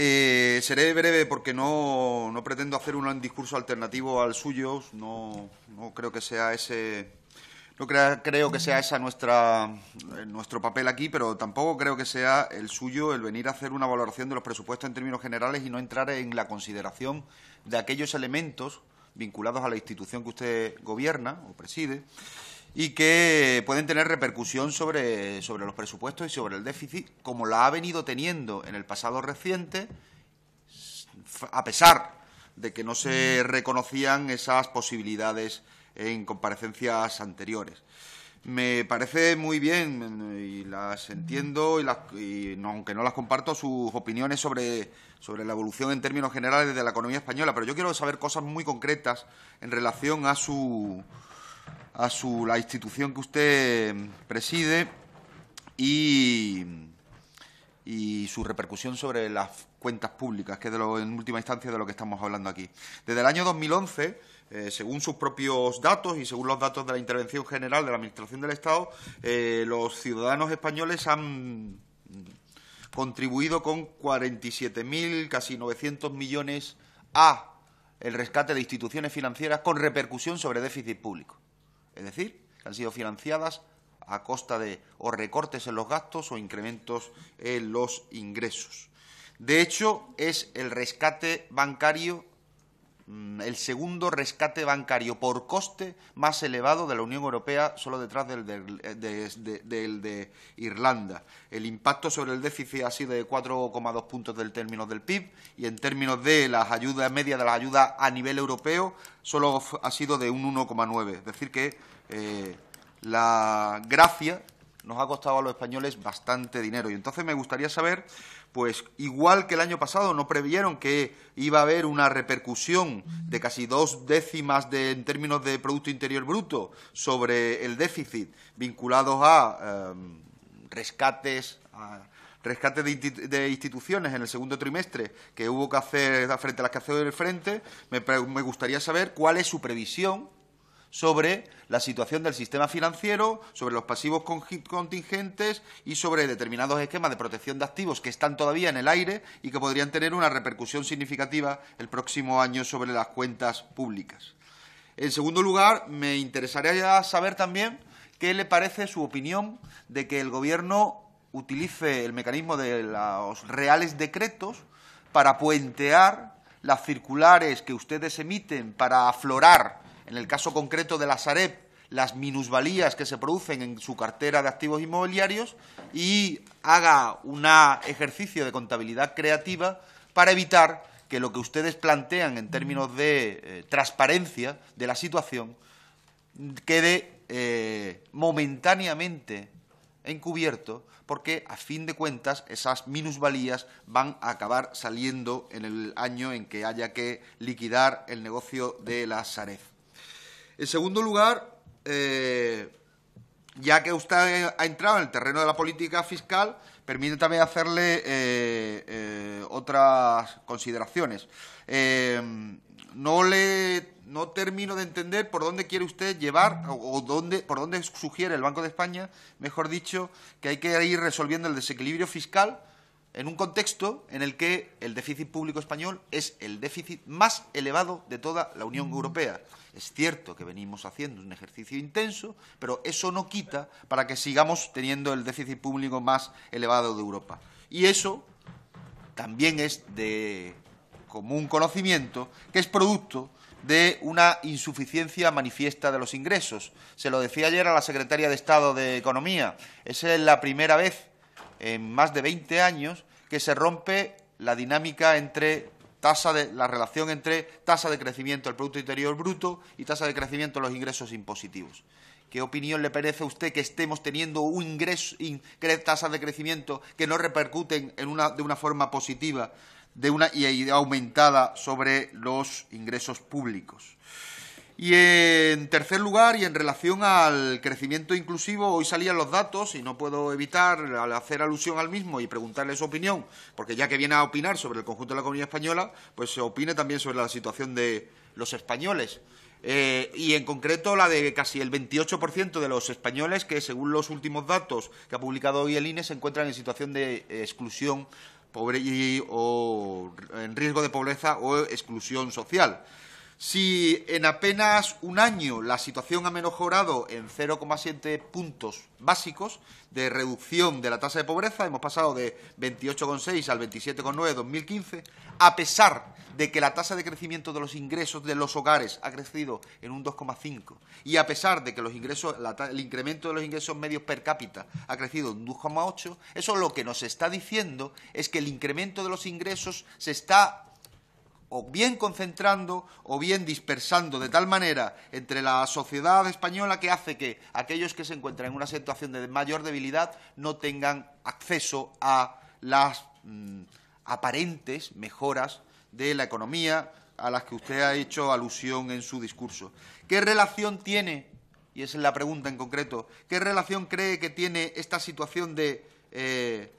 Eh, seré breve porque no, pretendo hacer un discurso alternativo al suyo. No, no creo que sea ese. No creo que sea esa eh, nuestro papel aquí, pero tampoco creo que sea el suyo el venir a hacer una valoración de los presupuestos en términos generales y no entrar en la consideración de aquellos elementos vinculados a la institución que usted gobierna o preside y que pueden tener repercusión sobre, los presupuestos y sobre el déficit, como la ha venido teniendo en el pasado reciente, a pesar de que no se mm. reconocían esas posibilidades en comparecencias anteriores. Me parece muy bien y las mm. entiendo, y, aunque no las comparto, sus opiniones sobre la evolución en términos generales de la economía española, pero yo quiero saber cosas muy concretas en relación a su, a la institución que usted mm, preside y, su repercusión sobre las cuentas públicas, que es de lo, en última instancia de lo que estamos hablando aquí. Desde el año 2011, eh, según sus propios datos y según los datos de la Intervención General de la Administración del Estado, eh, los ciudadanos españoles han mm, contribuido con 47.000, casi 900 millones a el rescate de instituciones financieras con repercusión sobre déficit público es decir, que han sido financiadas a costa de o recortes en los gastos o incrementos en los ingresos. De hecho, es el rescate bancario Mm, el segundo rescate bancario por coste más elevado de la Unión Europea, solo detrás del eh, de, Irlanda. El impacto sobre el déficit ha sido de 4,2 puntos del término del PIB y en términos de las ayudas media de las ayudas a nivel europeo solo ha sido de un 1,9. Es decir que eh, la gracia nos ha costado a los españoles bastante dinero. Y entonces me gustaría saber pues igual que el año pasado no previeron que iba a haber una repercusión de casi dos décimas de, en términos de Producto Interior Bruto sobre el déficit vinculados a em, rescates, de, instituciones en el segundo trimestre que hubo que hacer frente a las que el frente, me gustaría saber cuál es su previsión sobre la situación del sistema financiero, sobre los pasivos contingentes y sobre determinados esquemas de protección de activos que están todavía en el aire y que podrían tener una repercusión significativa el próximo año sobre las cuentas públicas. En segundo lugar, me interesaría saber también qué le parece su opinión de que el Gobierno utilice el mecanismo de los reales decretos para puentear las circulares que ustedes emiten para aflorar en el caso concreto de la Sareb, las minusvalías que se producen en su cartera de activos inmobiliarios y haga un ejercicio de contabilidad creativa para evitar que lo que ustedes plantean en términos de eh, transparencia de la situación quede eh, momentáneamente encubierto porque a fin de cuentas esas minusvalías van a acabar saliendo en el año en que haya que liquidar el negocio de la Saref. En segundo lugar, eh, ya que usted ha entrado en el terreno de la política fiscal, permítame hacerle eh, eh, otras consideraciones. no le no termino de entender por dónde quiere usted llevar o, dónde, por dónde sugiere el Banco de España, mejor dicho, que hay que ir resolviendo el desequilibrio fiscal en un contexto en el que el déficit público español es el déficit más elevado de toda la Unión mm. Europea. Es cierto que venimos haciendo un ejercicio intenso, pero eso no quita para que sigamos teniendo el déficit público más elevado de Europa. Y eso también es de común conocimiento que es producto de una insuficiencia manifiesta de los ingresos. Se lo decía ayer a la secretaria de Estado de Economía. Esa es la primera vez en más de 20 años que se rompe la dinámica entre tasa de la relación entre tasa de crecimiento del producto interior bruto y tasa de crecimiento de los ingresos impositivos. ¿Qué opinión le parece a usted que estemos teniendo un ingreso, de crecimiento que no repercuten en una, de una forma positiva de una, y aumentada sobre los ingresos públicos? Y en tercer lugar, y en relación al crecimiento inclusivo, hoy salían los datos y no puedo evitar hacer alusión al mismo y preguntarle su opinión, porque ya que viene a opinar sobre el conjunto de la comunidad española, pues se opine también sobre la situación de los españoles. Eh, y en concreto la de casi el 28% de los españoles que, según los últimos datos que ha publicado hoy el INE, se encuentran en situación de exclusión pobre o en riesgo de pobreza o exclusión social. Si en apenas un año la situación ha mejorado en 0,7 puntos básicos de reducción de la tasa de pobreza, hemos pasado de 28,6 al 27,9 en 2015, a pesar de que la tasa de crecimiento de los ingresos de los hogares ha crecido en un 2,5 y a pesar de que los ingresos, el incremento de los ingresos medios per cápita ha crecido en 2,8, eso lo que nos está diciendo es que el incremento de los ingresos se está o bien concentrando o bien dispersando de tal manera entre la sociedad española que hace que aquellos que se encuentran en una situación de mayor debilidad no tengan acceso a las mm, aparentes mejoras de la economía a las que usted ha hecho alusión en su discurso. ¿Qué relación tiene, y esa es la pregunta en concreto, qué relación cree que tiene esta situación de... Eh,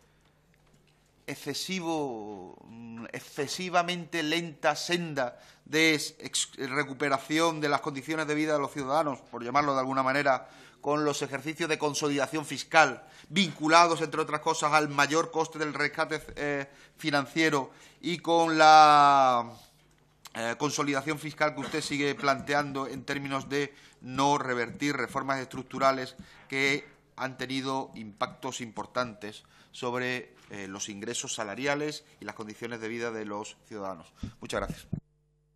excesivo, mm, excesivamente lenta senda de recuperación de las condiciones de vida de los ciudadanos, por llamarlo de alguna manera, con los ejercicios de consolidación fiscal, vinculados, entre otras cosas, al mayor coste del rescate eh, financiero y con la eh, consolidación fiscal que usted sigue planteando en términos de no revertir reformas estructurales que han tenido impactos importantes sobre eh, los ingresos salariales y las condiciones de vida de los ciudadanos. Muchas gracias.